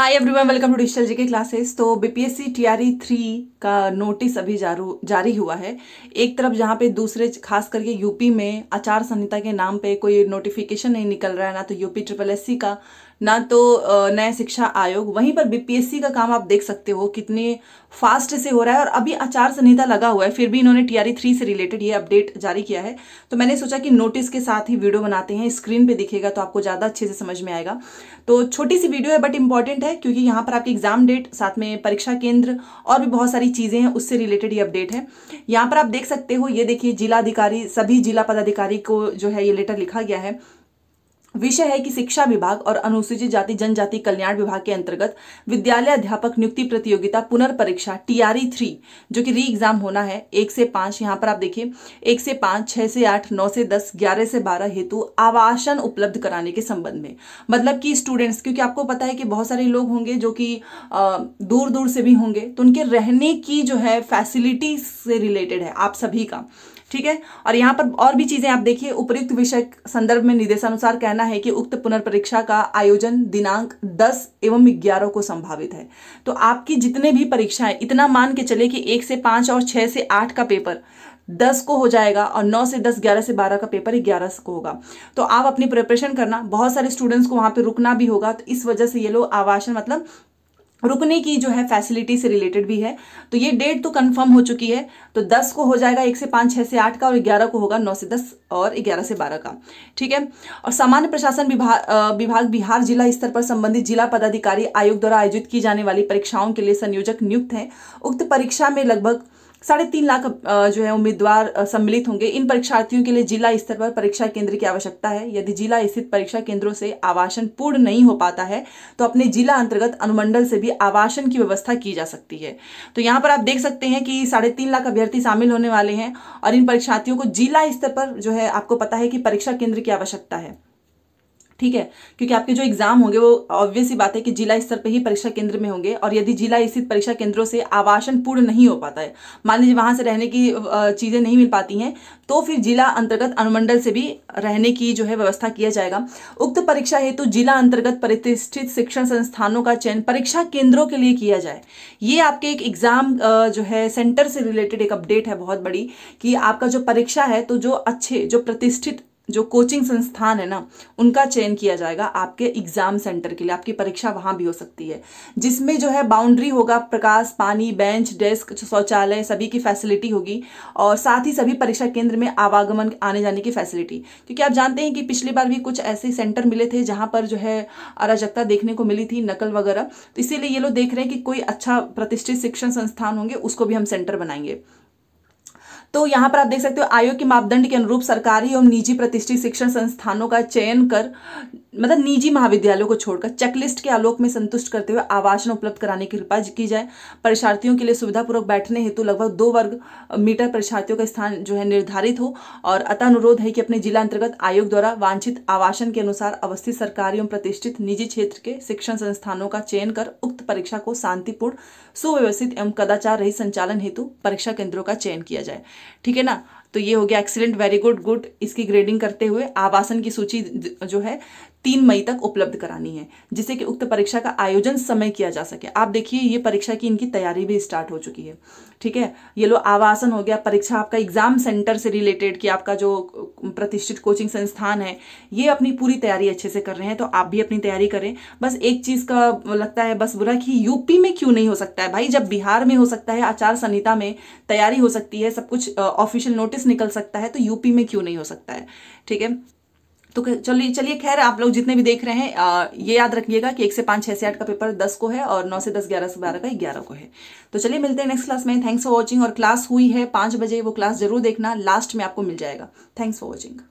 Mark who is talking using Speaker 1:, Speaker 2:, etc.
Speaker 1: hi everyone welcome to digital G classes तो BPSC TRE three का notice अभी जारी हुआ है एक तरफ जहाँ पे दूसरे खास करके यूपी में आचार संहिता के नाम पे कोई नोटिफिकेशन नहीं निकल रहा है ना तो यूपी ट्रिपल एससी का ना तो नया शिक्षा आयोग वहीं पर बीपीएससी का काम आप देख सकते हो कितने फास्ट से हो रहा है और अभी आचार संहिता लगा हुआ है फिर भी इन्होंने टीआरई थ्री से रिलेटेड ये अपडेट जारी किया है तो मैंने सोचा कि नोटिस के साथ ही वीडियो बनाते हैं स्क्रीन पे दिखेगा तो आपको ज़्यादा अच्छे से समझ में आएगा तो छोटी सी वीडियो है बट इंपॉर्टेंट है क्योंकि यहाँ पर आपकी एग्जाम डेट साथ में परीक्षा केंद्र और भी बहुत सारी चीज़ें हैं उससे रिलेटेड ये अपडेट है यहाँ पर आप देख सकते हो ये देखिए जिलाधिकारी सभी जिला पदाधिकारी को जो है ये लेटर लिखा गया है विषय है कि शिक्षा विभाग और अनुसूचित जाति जनजाति कल्याण विभाग के अंतर्गत विद्यालय अध्यापक नियुक्ति प्रतियोगिता पुनर्परीक्षा टीआरई थ्री जो कि री एग्जाम होना है एक से पाँच यहाँ पर आप देखिए एक से पाँच छः से आठ नौ से दस ग्यारह से बारह हेतु आवासन उपलब्ध कराने के संबंध में मतलब कि स्टूडेंट्स क्योंकि आपको पता है कि बहुत सारे लोग होंगे जो कि दूर दूर से भी होंगे तो उनके रहने की जो है फैसिलिटी से रिलेटेड है आप सभी का ठीक है और यहाँ पर और भी चीजें आप देखिए उपयुक्त विषय संदर्भ में निर्देशानुसार कहना है कि उक्त पुनर्परीक्षा का आयोजन दिनांक 10 एवं ग्यारह को संभावित है तो आपकी जितने भी परीक्षाएं इतना मान के चले कि एक से पांच और छह से आठ का पेपर दस को हो जाएगा और नौ से दस ग्यारह से बारह का पेपर ग्यारह को होगा तो आप अपनी प्रिपरेशन करना बहुत सारे स्टूडेंट्स को वहां पे रुकना भी होगा तो इस वजह से ये लोग आवासन मतलब रुकने की जो है फैसिलिटी से रिलेटेड भी है तो ये डेट तो कंफर्म हो चुकी है तो 10 को हो जाएगा एक से पाँच छः से आठ का और 11 को होगा 9 से 10 और 11 से 12 का ठीक है और सामान्य प्रशासन विभाग विभाग बिहार जिला स्तर पर संबंधित जिला पदाधिकारी आयोग द्वारा आयोजित की जाने वाली परीक्षाओं के लिए संयोजक नियुक्त हैं उक्त परीक्षा में लगभग साढ़े तीन लाख जो है उम्मीदवार सम्मिलित होंगे इन परीक्षार्थियों के लिए जिला स्तर पर परीक्षा केंद्र की आवश्यकता है यदि जिला स्थित परीक्षा केंद्रों से आवासन पूर्ण नहीं हो पाता है तो अपने जिला अंतर्गत अनुमंडल से भी आवासन की व्यवस्था की जा सकती है तो यहाँ पर आप देख सकते हैं कि साढ़े तीन लाख अभ्यर्थी शामिल होने वाले हैं और इन परीक्षार्थियों को जिला स्तर पर जो है आपको पता है कि परीक्षा केंद्र की आवश्यकता है ठीक है क्योंकि आपके जो एग्जाम होंगे वो ऑब्वियसली बात है कि जिला स्तर पर ही परीक्षा केंद्र में होंगे और यदि जिला स्थित परीक्षा केंद्रों से आवासन पूर्ण नहीं हो पाता है मान लीजिए वहाँ से रहने की चीज़ें नहीं मिल पाती हैं तो फिर जिला अंतर्गत अनुमंडल से भी रहने की जो है व्यवस्था किया जाएगा उक्त परीक्षा हेतु तो जिला अंतर्गत प्रतिष्ठित शिक्षण संस्थानों का चयन परीक्षा केंद्रों के लिए किया जाए ये आपके एक एग्जाम जो है सेंटर से रिलेटेड एक अपडेट है बहुत बड़ी कि आपका जो परीक्षा है तो जो अच्छे जो प्रतिष्ठित जो कोचिंग संस्थान है ना उनका चयन किया जाएगा आपके एग्जाम सेंटर के लिए आपकी परीक्षा वहाँ भी हो सकती है जिसमें जो है बाउंड्री होगा प्रकाश पानी बेंच डेस्क शौचालय सभी की फैसिलिटी होगी और साथ ही सभी परीक्षा केंद्र में आवागमन आने जाने की फैसिलिटी क्योंकि आप जानते हैं कि पिछली बार भी कुछ ऐसे सेंटर मिले थे जहाँ पर जो है अराजकता देखने को मिली थी नकल वगैरह तो इसीलिए ये लोग देख रहे हैं कि कोई अच्छा प्रतिष्ठित शिक्षण संस्थान होंगे उसको भी हम सेंटर बनाएंगे तो यहाँ पर आप देख सकते हो आयोग के मापदंड के अनुरूप सरकारी एवं निजी प्रतिष्ठित शिक्षण संस्थानों का चयन कर मतलब निजी महाविद्यालयों को छोड़कर चेकलिस्ट के आलोक में संतुष्ट करते हुए आवासन उपलब्ध कराने की कृपा की जाए परीक्षार्थियों के लिए सुविधापूर्वक बैठने हेतु लगभग दो वर्ग मीटर परीक्षार्थियों का स्थान जो है निर्धारित हो और अतः अनुरोध है कि अपने जिला अंतर्गत आयोग द्वारा वांछित आवासन के अनुसार अवस्थित सरकारी एवं प्रतिष्ठित निजी क्षेत्र के शिक्षण संस्थानों का चयन कर उक्त परीक्षा को शांतिपूर्ण सुव्यवस्थित एवं कदाचार रही संचालन हेतु परीक्षा केंद्रों का चयन किया जाए ठीक है ना तो ये हो गया एक्सीलेंट वेरी गुड गुड इसकी ग्रेडिंग करते हुए आवासन की सूची जो है तीन मई तक उपलब्ध करानी है जिससे कि उक्त परीक्षा का आयोजन समय किया जा सके आप देखिए ये परीक्षा की इनकी तैयारी भी स्टार्ट हो चुकी है ठीक है ये लो आवासन हो गया परीक्षा आपका एग्जाम सेंटर से रिलेटेड कि आपका जो प्रतिष्ठित कोचिंग संस्थान है ये अपनी पूरी तैयारी अच्छे से कर रहे हैं तो आप भी अपनी तैयारी करें बस एक चीज़ का लगता है बस बुरा कि यूपी में क्यों नहीं हो सकता है भाई जब बिहार में हो सकता है आचार संहिता में तैयारी हो सकती है सब कुछ ऑफिशियल नोटिस प्रोग्रेस निकल सकता है तो यूपी में क्यों नहीं हो सकता है ठीक है तो चलिए चलिए खैर आप लोग जितने भी देख रहे हैं आ, ये याद रखिएगा कि एक से पाँच छः से आठ का पेपर दस को है और नौ से दस ग्यारह से बारह का ग्यारह को है तो चलिए मिलते हैं नेक्स्ट क्लास में थैंक्स फॉर वॉचिंग और क्लास हुई है पाँच बजे वो क्लास जरूर देखना लास्ट में आपको मिल जाएगा थैंक्स फॉर वॉचिंग